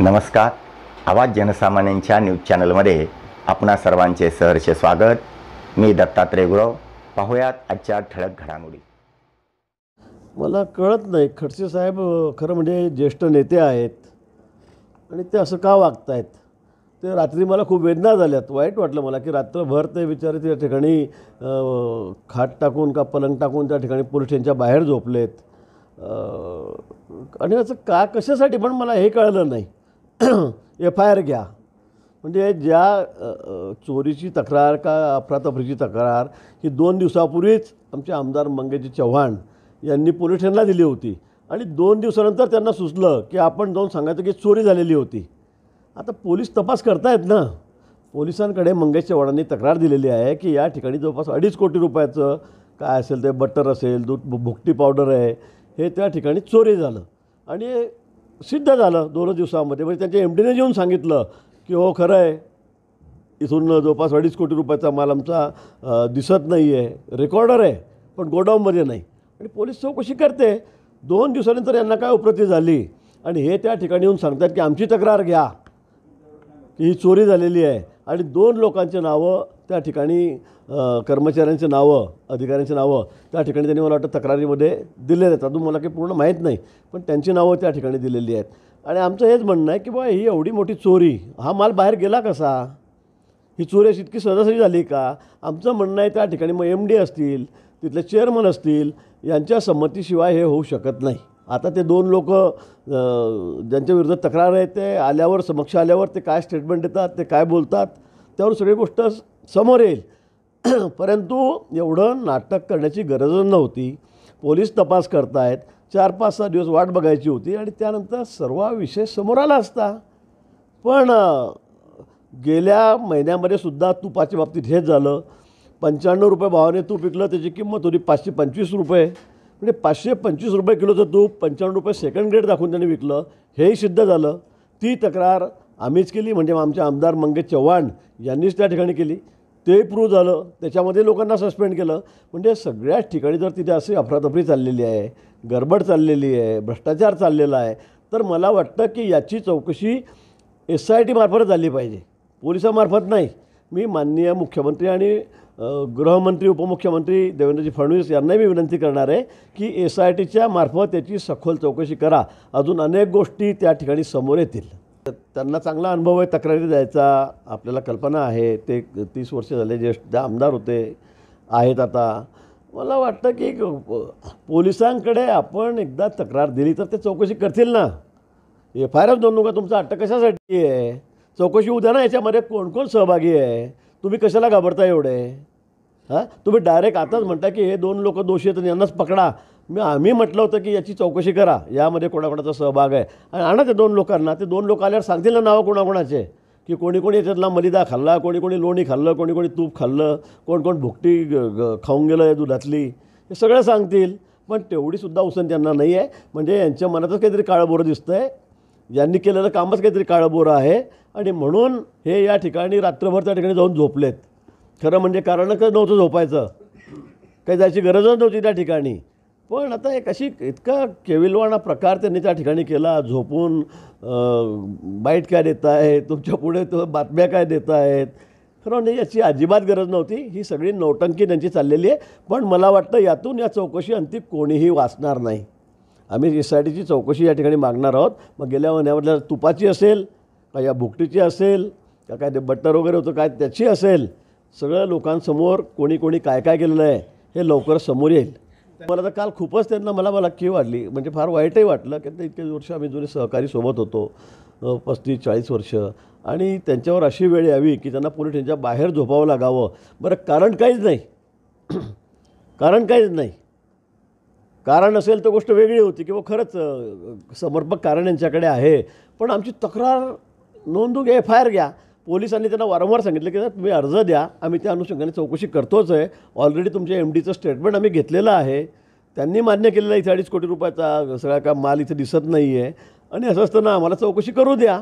नमस्कार आवाज जनसामान्यांच्या न्यूज चॅनलमध्ये आपणा सर्वांचे सहर्ष स्वागत मी दत्तात्रय गुरव पाहूयात आजच्या ठळक घडामोडी मला कळत नाही खडसे साहेब खरं म्हणजे ज्येष्ठ नेते आहेत आणि ते असं का वागत आहेत ते रात्री मला खूप वेदना झाल्यात वाईट वाटलं मला की रात्रभर ते बिचारे त्या ठिकाणी खाट टाकून का पलंग टाकून त्या ठिकाणी पुरुषांच्या बाहेर झोपलेत आणि असं का कशासाठी पण मला हे कळलं नाही एफ आय आर घ्या म्हणजे ज्या चोरीची तक्रार का अफरातफरीची तक्रार ही दोन दिवसापूर्वीच आमचे आमदार मंगेशजी चव्हाण यांनी पोलीस ठाण्याला दिली होती आणि दोन दिवसानंतर त्यांना सुचलं की आपण जाऊन सांगायचं की चोरी झालेली होती आता पोलीस तपास करतायत ना पोलिसांकडे मंगेश चव्हाणांनी तक्रार दिलेली आहे की या ठिकाणी जवळपास अडीच कोटी रुपयाचं काय असेल ते बटर असेल दूध भुकटी पावडर आहे हे त्या ठिकाणी चोरी झालं आणि सिद्ध झालं दोन दिवसामध्ये म्हणजे त्यांच्या एम डीने येऊन सांगितलं की हो खरं आहे इथून जवळपास अडीच कोटी रुपयाचा माल आमचा दिसत नाही आहे रेकॉर्डर आहे पण गोडाऊनमध्ये नाही आणि पोलीस चौकशी करते दोन दिवसानंतर यांना काय उपरती झाली आणि हे त्या ठिकाणी येऊन सांगतात की आमची तक्रार घ्या की ही चोरी झालेली आहे आणि दोन लोकांची नावं त्या ठिकाणी कर्मचाऱ्यांची नावं अधिकाऱ्यांची नावं त्या ठिकाणी त्यांनी मला वाटतं तक्रारीमध्ये दिलेले आहेत अजून मला काही पूर्ण माहीत नाही पण त्यांची नावं त्या ठिकाणी दिलेली आहेत आणि आमचं हेच म्हणणं आहे की बा ही एवढी मोठी चोरी हा माल बाहेर गेला कसा ही चोरी अशी इतकी सजासरी झाली का आमचं म्हणणं आहे त्या ठिकाणी मग एम डी असतील तिथले चेअरमन असतील यांच्या संमतीशिवाय हे होऊ शकत नाही आता ते दोन लोक ज्यांच्या विरुद्ध तक्रार आहे ते आल्यावर समक्ष आल्यावर ते काय स्टेटमेंट देतात ते काय बोलतात त्यावर सगळी गोष्ट समोर येईल परंतु एवढं नाटक करण्याची गरजच नव्हती पोलीस तपास करतायत चार पाच सहा दिवस वाट बघायची होती आणि त्यानंतर सर्व विषय समोर आला असता पण गेल्या महिन्यामध्ये सुद्धा तुपाच्या बाबतीत हेच झालं पंच्याण्णव रुपये भावाने तूप विकलं त्याची किंमत होती पाचशे पंचवीस रुपये म्हणजे पाचशे पंचवीस रुपये किलोचं तूप पंच्याण्णव रुपये सेकंड ग्रेड दाखवून त्यांनी विकलं हेही सिद्ध झालं ती तक्रार आम्हीच केली म्हणजे आमचे आमदार मंगेश चव्हाण यांनीच त्या ठिकाणी केली ते प्रूव्ह झालं त्याच्यामध्ये लोकांना सस्पेंड केलं म्हणजे सगळ्याच ठिकाणी जर तिथे असे अफरातफरी चाललेली आहे गडबड चाललेली आहे भ्रष्टाचार चाललेला आहे तर मला वाटतं की याची चौकशी एस आय टीमार्फत झाली पाहिजे पोलिसामार्फत नाही मी माननीय मुख्यमंत्री आणि गृहमंत्री उपमुख्यमंत्री देवेंद्रजी फडणवीस यांनाही मी विनंती करणार आहे की एस आय टीच्या मार्फत त्याची सखोल चौकशी करा अजून अनेक गोष्टी त्या ठिकाणी समोर येतील त्यांना चांगला अनुभव आहे तक्रारी द्यायचा आपल्याला कल्पना आहे ते तीस वर्ष झाले ज्येष्ठ आमदार होते आहेत आता मला वाटतं की पोलिसांकडे आपण एकदा तक्रार दिली तर ते चौकशी करतील ना एफ आय आर नोंदू का तुमचा अटक कशासाठी आहे चौकशी उद्या ना याच्यामध्ये कोण कोण सहभागी आहे तुम्ही कशाला घाबरता एवढे हां तुम्ही डायरेक्ट आताच म्हणता की हे दोन लोक दोषी आहेत यांनाच पकडा मी आम्ही म्हटलं होतं की याची चौकशी करा यामध्ये कोणाकोणाचा सहभाग आहे आणि आणा ते दोन लोकांना ते दोन लोक आल्यावर सांगतील ना नावं कोणाकोणाचे की कोणी कोणी याच्यातला मलिदा खाल्ला कोणी कोणी लोणी खाल्लं कोणी कोणी तूप खाल्लं कोण कोण भुकटी खाऊन गेलं या दुधातली हे सगळं सांगतील पण तेवढीसुद्धा उसन त्यांना नाही आहे म्हणजे यांच्या मनातच काहीतरी काळंबोरं दिसतं आहे यांनी केलेलं कामच काहीतरी काळंबोरं आहे आणि म्हणून हे या ठिकाणी रात्रभर त्या ठिकाणी जाऊन झोपलेत खरं म्हणजे कारणच नव्हतं झोपायचं काही जायची गरजच नव्हती त्या ठिकाणी पण आता एक अशी इतका केविलवाणा प्रकार त्यांनी त्या ठिकाणी केला झोपून बाईट काय देत आहे तुमच्या पुढे तो बातम्या काय देत आहेत खरं म्हणजे याची अजिबात गरज नव्हती ही सगळी नौटंकी त्यांची चाललेली आहे पण मला वाटतं यातून या चौकशी अंतिम कोणीही वाचणार नाही आम्ही एस आय टीची चौकशी या ठिकाणी मागणार आहोत मग गेल्या महिन्यामधल्या तुपाची असेल का या भुकटीची असेल का काय ते बट्टर वगैरे होतं काय त्याची असेल सगळ्या लोकांसमोर कोणी कोणी काय काय केलेलं आहे हे लवकर समोर येईल मला तर काल खूपच त्यांना मला मला की वाढली म्हणजे फार वाईटही वाटलं की इतके वर्ष आम्ही जुने सहकारी सोबत होतो पस्तीस चाळीस वर्ष आणि त्यांच्यावर अशी वेळ यावी की त्यांना पोलीस त्यांच्या बाहेर झोपावं लागावं बरं कारण काहीच नाही कारण काहीच नाही कारण असेल तर गोष्ट वेगळी होती किंवा खरंच समर्पक कारण यांच्याकडे आहे पण आमची तक्रार घ्या एफ आय आर घ्या पोलिसांनी त्यांना वारंवार सांगितलं की तुम्ही अर्ज द्या आम्ही त्या अनुषंगाने चौकशी करतोच आहे ऑलरेडी तुमच्या एम डीचं स्टेटमेंट आम्ही घेतलेलं आहे त्यांनी मान्य केलेला इथे अडीच कोटी रुपयाचा सगळा का माल इथे दिसत नाही आहे आणि असं असताना आम्हाला चौकशी करू द्या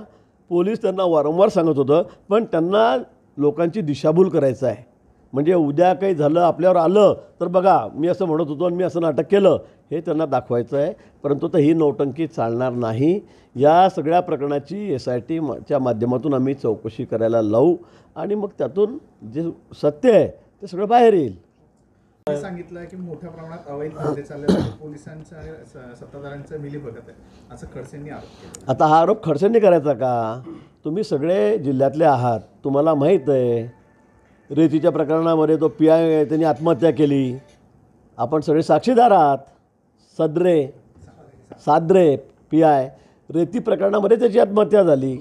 पोलीस त्यांना वारंवार सांगत होतं पण त्यांना लोकांची दिशाभूल करायचं आहे म्हणजे उद्या काही झालं आपल्यावर आलं तर बघा मी असं म्हणत होतो आणि मी असं नाटक केलं हे त्यांना दाखवायचं आहे परंतु तर ही नौटंकी चालणार नाही या सगळ्या प्रकरणाची एस आय च्या माध्यमातून आम्ही चौकशी करायला लावू आणि मग त्यातून जे सत्य आहे ते सगळं बाहेर येईल सांगितलं की मोठ्या प्रमाणात अवैध धंदे चालले मिली बघत आहे असं खडसेंनी आरोप आता हा आरोप खडसेंनी करायचा का तुम्ही सगळे जिल्ह्यातले आहात तुम्हाला माहीत आहे रेतीच्या प्रकरणामध्ये तो पी आय त्यांनी आत्महत्या केली आपण सगळे साक्षीदार आहात सदरे सादरे पी आय रेती प्रकरणामध्ये त्याची आत्महत्या झाली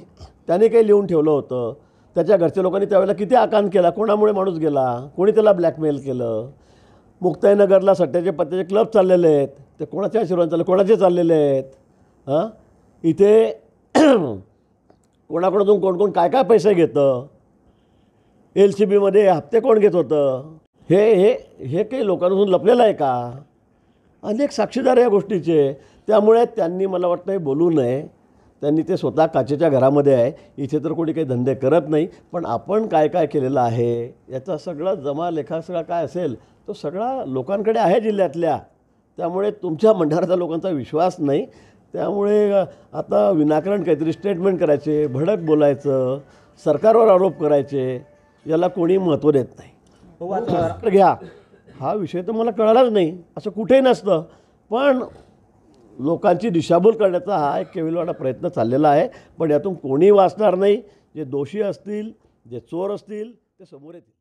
त्याने काही लिहून ठेवलं होतं त्याच्या घरच्या लोकांनी त्यावेळेला किती आकांत केला कोणामुळे माणूस गेला कोणी त्याला ब्लॅकमेल केलं मुक्ताईनगरला सट्ट्याचे पत्त्याचे क्लब चाललेले आहेत ते कोणाच्या आशीर्वाद चालले कोणाचे चाललेले आहेत हां इथे कोणाकडून कोण कोण काय काय पैसे घेतं एल सी बीमध्ये हप्ते कोण घेत होतं हे हे हे काही लोकांपासून लपलेलं आहे का अनेक साक्षीदार या गोष्टीचे त्यामुळे त्यांनी मला वाटतं हे बोलू नये त्यांनी ते स्वतः काचेच्या घरामध्ये आहे इथे तर कोणी काही धंदे करत नाही पण आपण काय काय केलेलं आहे याचा सगळा जमा लेखा सगळा काय असेल तो सगळा लोकांकडे आहे जिल्ह्यातल्या त्यामुळे तुमच्या मंडळाचा लोकांचा विश्वास नाही त्यामुळे आता विनाकारण काहीतरी स्टेटमेंट करायचे भडक बोलायचं सरकारवर आरोप करायचे याला कोणी महत्त्व देत नाही घ्या हा विषय तर मला कळलाच नाही असं कुठेही नसतं पण लोकांची दिशाभूल करण्याचा हा एक केविलवाडा प्रयत्न चाललेला आहे पण यातून कोणी वाचणार नाही जे दोषी असतील जे चोर असतील ते समोर येतील